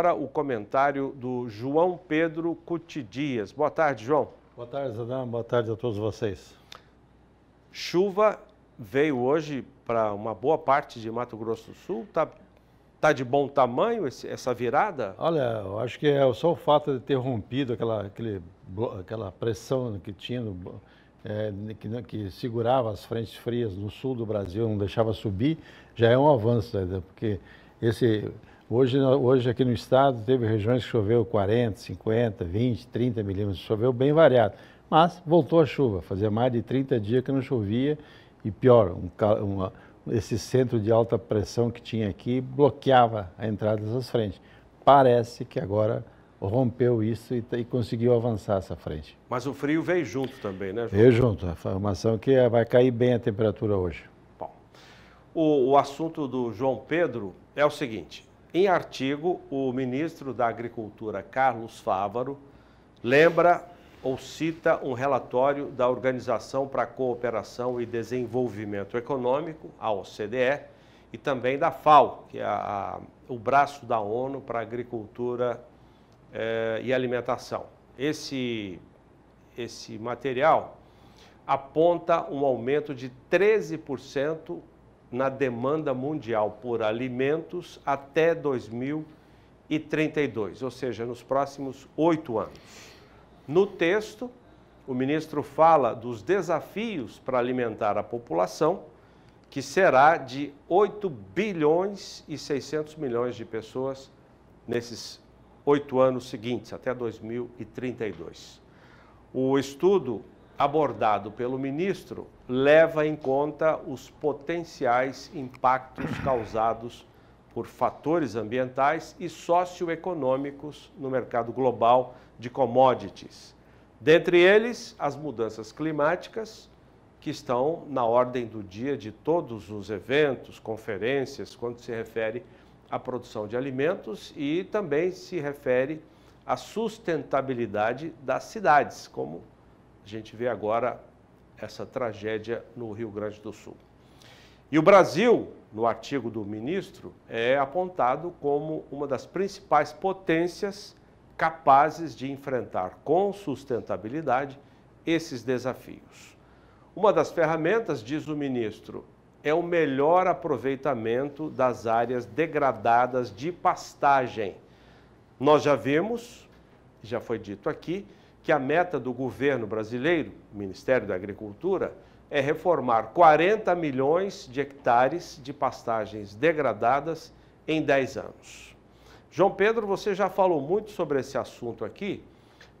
agora o comentário do João Pedro Cutidias. Boa tarde, João. Boa tarde, Zadão. Boa tarde a todos vocês. Chuva veio hoje para uma boa parte de Mato Grosso do Sul. Está tá de bom tamanho esse, essa virada? Olha, eu acho que é só o fato de ter rompido aquela, aquele, aquela pressão que tinha, no, é, que, né, que, segurava as frentes frias no sul do Brasil, não deixava subir, já é um avanço, né? porque esse Hoje, hoje aqui no estado teve regiões que choveu 40, 50, 20, 30 milímetros, choveu bem variado. Mas voltou a chuva, fazia mais de 30 dias que não chovia e pior, um, uma, esse centro de alta pressão que tinha aqui bloqueava a entrada dessas frentes. Parece que agora rompeu isso e, e, conseguiu avançar essa frente. Mas o frio veio junto também, né, João? Veio junto. A formação que é, vai cair bem a temperatura hoje. Bom, o, o assunto do João Pedro é o seguinte: em artigo, o ministro da Agricultura, Carlos Fávaro, lembra ou cita um relatório da Organização para a Cooperação e Desenvolvimento Econômico, a OCDE, e também da FAO, que é a, o braço da ONU para Agricultura eh, e Alimentação. Esse, esse material aponta um aumento de 13% na demanda mundial por alimentos até 2032, ou seja, nos próximos oito anos. No texto, o ministro fala dos desafios para alimentar a população, que será de 8 bilhões e 600 milhões de pessoas nesses oito anos seguintes, até 2032. O estudo abordado pelo ministro leva em conta os potenciais impactos causados por fatores ambientais e socioeconômicos no mercado global de commodities. Dentre eles, as mudanças climáticas, que estão na ordem do dia de todos os eventos, conferências, quando se refere à produção de alimentos e também se refere à sustentabilidade das cidades, como gente vê agora essa tragédia no Rio Grande do Sul. E o Brasil, no artigo do ministro, é apontado como uma das principais potências capazes de enfrentar com sustentabilidade esses desafios. Uma das ferramentas, diz o ministro, é o melhor aproveitamento das áreas degradadas de pastagem. Nós já vimos, já foi dito aqui, que a meta do governo brasileiro, Ministério da Agricultura, é reformar 40 milhões de hectares de pastagens degradadas em 10 anos. João Pedro, você já falou muito sobre esse assunto aqui,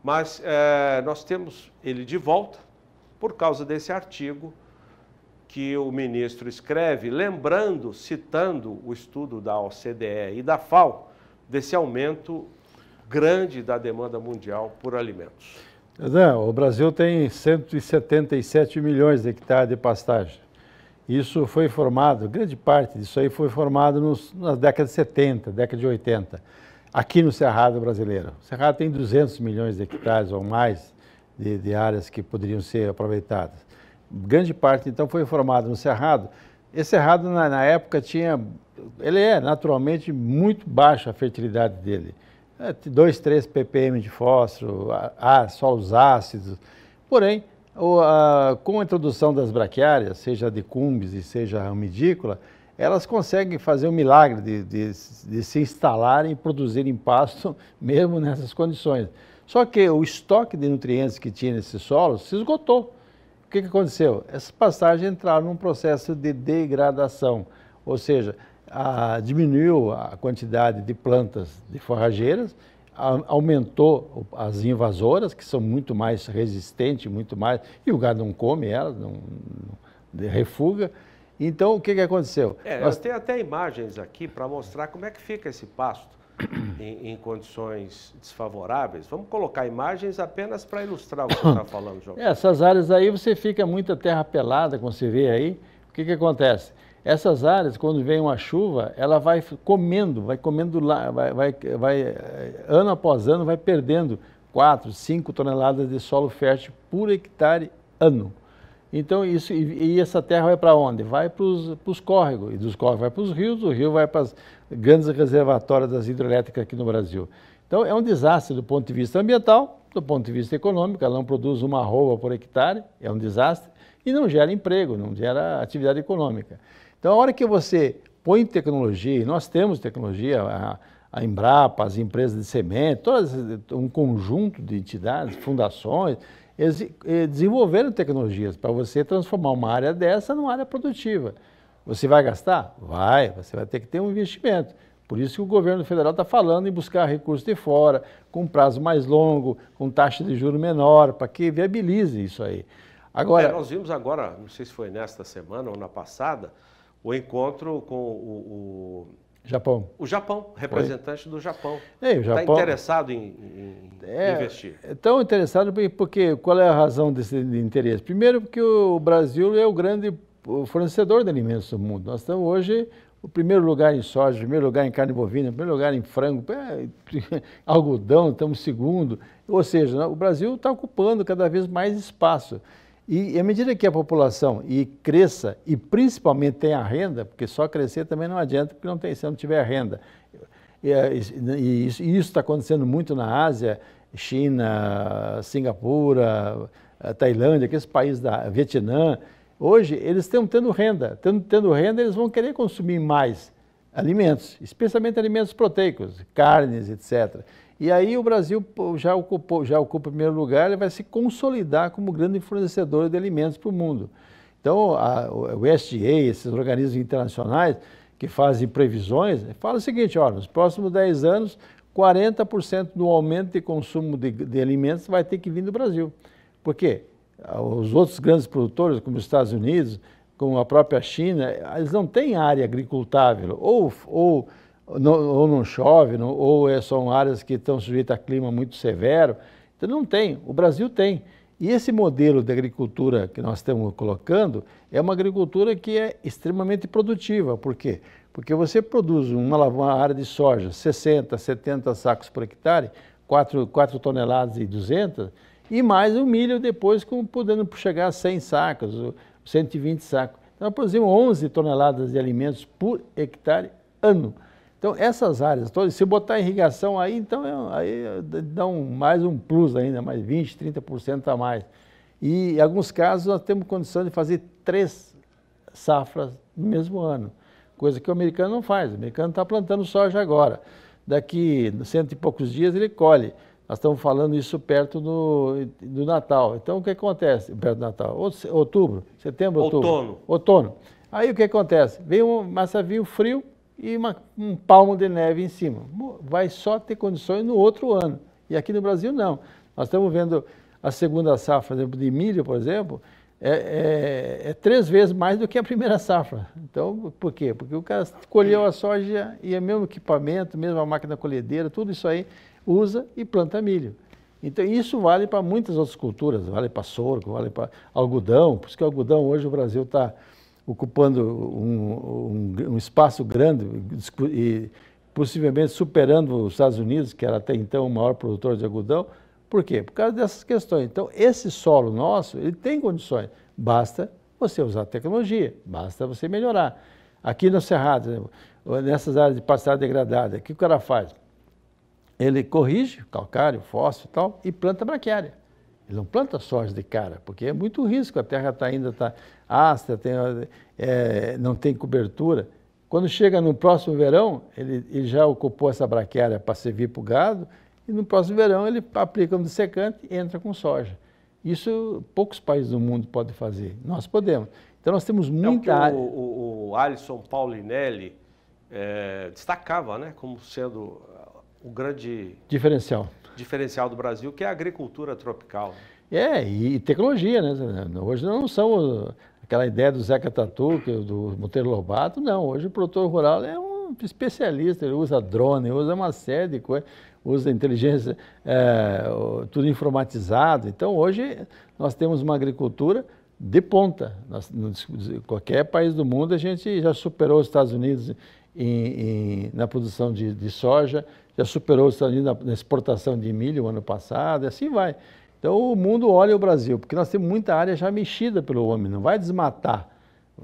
mas é, nós temos ele de volta por causa desse artigo que o ministro escreve, lembrando, citando o estudo da OCDE e da FAO, desse aumento grande da demanda mundial por alimentos. É, o Brasil tem 177 milhões de hectares de pastagem. Isso foi formado, grande parte disso aí foi formado nos, nas décadas de 70, década de 80, aqui no Cerrado brasileiro. O Cerrado tem 200 milhões de hectares ou mais de, de áreas que poderiam ser aproveitadas. Grande parte, então, foi formado no Cerrado. Esse Cerrado, na, na época, tinha... Ele é, naturalmente, muito baixa a fertilidade dele é, 2, 3 ppm de fósforo, a, só os ácidos. Porém, o, a, com a introdução das braquiárias, seja de cumbis e seja a elas conseguem fazer o um milagre de, de, de, se instalarem e produzirem pasto mesmo nessas condições. Só que o estoque de nutrientes que tinha nesse solo se esgotou. O que, que aconteceu? Essas pastagens entraram num processo de degradação, ou seja, a, diminuiu a quantidade de plantas de forrageiras, a, aumentou as invasoras, que são muito mais resistentes, muito mais, e o gado não come elas, não, não refuga. Então, o que, que aconteceu? É, Nós... Eu tenho até imagens aqui para mostrar como é que fica esse pasto. Em, em, condições desfavoráveis. Vamos colocar imagens apenas para ilustrar o que você está falando, João. Essas áreas aí você fica muita terra pelada, como você vê aí. O que, que acontece? Essas áreas, quando vem uma chuva, ela vai comendo, vai comendo, vai, vai, vai eh, ano após ano, vai perdendo 4, 5 toneladas de solo fértil por hectare ano. Então, isso, e, e essa terra vai para onde? Vai para os córregos, e dos córregos vai para os rios, do rio vai para as grandes reservatórias das hidrelétricas aqui no Brasil. Então, é um desastre do ponto de vista ambiental, do ponto de vista econômico, ela não produz uma arroba por hectare, é um desastre, e não gera emprego, não gera atividade econômica. Então, a hora que você põe tecnologia, e nós temos tecnologia, a, a Embrapa, as empresas de semente, todas, um conjunto de entidades, fundações, eles eh, desenvolveram tecnologias para você transformar uma área dessa numa área produtiva. Você vai gastar? Vai, você vai ter que ter um investimento. Por isso que o governo federal está falando em buscar recursos de fora, com prazo mais longo, com taxa de juro menor, para que viabilize isso aí. Agora, é, nós vimos agora, não sei se foi nesta semana ou na passada, o encontro com o, o Japão. O Japão, representante do Japão. Está interessado em, em é, investir. Estão é interessados porque qual é a razão desse interesse? Primeiro, porque o Brasil é o grande fornecedor de alimentos do mundo. Nós estamos hoje o primeiro lugar em soja, o primeiro lugar em carne bovina, o primeiro lugar em frango, é, algodão, estamos segundo. Ou seja, o Brasil está ocupando cada vez mais espaço. E à medida que a população e cresça e principalmente tenha renda, porque só crescer também não adianta porque não tem, se não tiver renda. E, eh, e isso está acontecendo muito na Ásia, China, Singapura, eh, Tailândia, aqueles países da Vietnã. Hoje eles estão tendo renda, tendo, tendo renda eles vão querer consumir mais alimentos, especialmente alimentos proteicos, carnes, etc. E aí o Brasil já ocupou, já ocupa o primeiro lugar, ele vai se consolidar como grande fornecedor de alimentos para o mundo. Então, a, o SDA, esses organismos internacionais que fazem previsões, fala o seguinte, olha, nos próximos 10 anos, 40% do aumento de consumo de, de alimentos vai ter que vir do Brasil. Por quê? Ah, os outros grandes produtores, como os Estados Unidos, como a própria China, eles não têm área agricultável, ou, ou ou não chove, ou é, são áreas que estão sujeitas a clima muito severo. Então não tem, o Brasil tem. E esse modelo de agricultura que nós estamos colocando é uma agricultura que é extremamente produtiva. Por quê? Porque você produz uma, uma área de soja, 60, 70 sacos por hectare, 4, 4 toneladas e 200, e mais o milho depois, com, podendo chegar a 100 sacos, 120 sacos. Então, nós produzimos 11 toneladas de alimentos por hectare ano. Então, essas áreas todas, se botar irrigação aí, então é aí eh, mais um plus ainda, mais 20%, 30% a mais. E em alguns casos nós temos condição de fazer três safras no mesmo ano, coisa que o americano não faz. O americano está plantando soja agora. Daqui cento e poucos dias ele colhe. Nós estamos falando isso perto do, do Natal. Então o que acontece perto do Natal? Outubro, setembro, outubro. Outono. Outono. Aí o que acontece? Vem uma massa vem o frio, e uma, um palmo de neve em cima. Vai só ter condições no outro ano. E aqui no Brasil, não. Nós estamos vendo a segunda safra de milho, por exemplo, é, é, é, três vezes mais do que a primeira safra. Então, por quê? Porque o cara colheu a soja e o é mesmo equipamento, mesmo a máquina colhedeira, tudo isso aí usa e planta milho. Então, isso vale para muitas outras culturas, vale para sorgo, vale para algodão, por isso que o algodão hoje o Brasil está ocupando um, um, um espaço grande e possivelmente superando os Estados Unidos, que era até então o maior produtor de algodão. Por quê? Por causa dessas questões. Então, esse solo nosso, ele tem condições. Basta você usar tecnologia, basta você melhorar. Aqui no Cerrado, né, nessas áreas de pastagem degradada, o que o cara faz? Ele corrige calcário, fósforo e tal, e planta braquiária. Ele não planta soja de cara, porque é muito risco, a terra tá, ainda está ácida, tem, é, não tem cobertura. Quando chega no próximo verão, ele, ele já ocupou essa braquiária para servir para o gado, e no próximo verão ele aplica um dessecante e entra com soja. Isso poucos países do mundo podem fazer, nós podemos. Então nós temos muita... É o, o, o, o Alisson Paulinelli é, destacava né, como sendo o grande diferencial. diferencial do Brasil, que é a agricultura tropical. Né? É, e tecnologia, né? Hoje não são aquela ideia do Zeca Tatu, do Monteiro Lobato, não. Hoje o produtor rural é um especialista, ele usa drone, usa uma série de coisas, usa inteligência, é, tudo informatizado. Então hoje nós temos uma agricultura de ponta. Nós, qualquer país do mundo a gente já superou os Estados Unidos em, em, na produção de, de soja, já superou os Estados Unidos na exportação de milho ano passado, e assim vai. Então o mundo olha o Brasil, porque nós temos muita área já mexida pelo homem, não vai desmatar,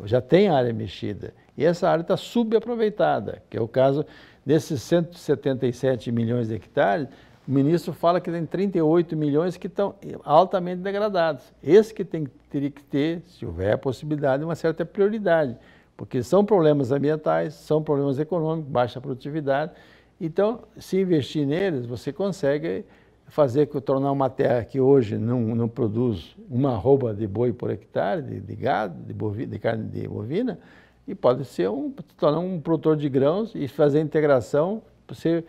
já tem área mexida. E essa área está subaproveitada, que é o caso desses 177 milhões de hectares, o ministro fala que tem 38 milhões que estão altamente degradados. Esse que tem, teria que ter, se houver a possibilidade, uma certa prioridade, porque são problemas ambientais, são problemas econômicos, baixa produtividade, então, se investir neles, você consegue fazer tornar uma terra que hoje não, não produz uma arroba de boi por hectare, de, de gado, de, bovina, de carne de bovina, e pode ser um, tornar um produtor de grãos e fazer a integração, você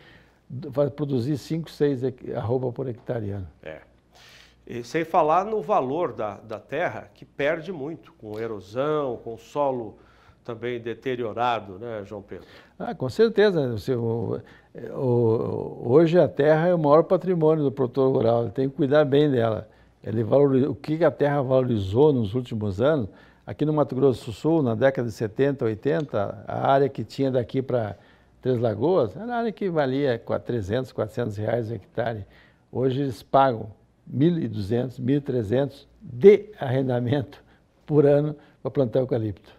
vai produzir 5, 6 arroba por hectare ano. É. E sem falar no valor da, da terra, que perde muito com erosão, com solo também deteriorado, né, João Pedro? Ah, com certeza. Né, assim, o, o, hoje a terra é o maior patrimônio do produtor rural, ele tem que cuidar bem dela. Ele valoriza, o que a terra valorizou nos últimos anos, aqui no Mato Grosso do Sul, na década de 70, 80, a área que tinha daqui para Três Lagoas era a área que valia 300, 400 reais o hectare. Hoje eles pagam 1.200, 1.300 de arrendamento por ano para plantar eucalipto.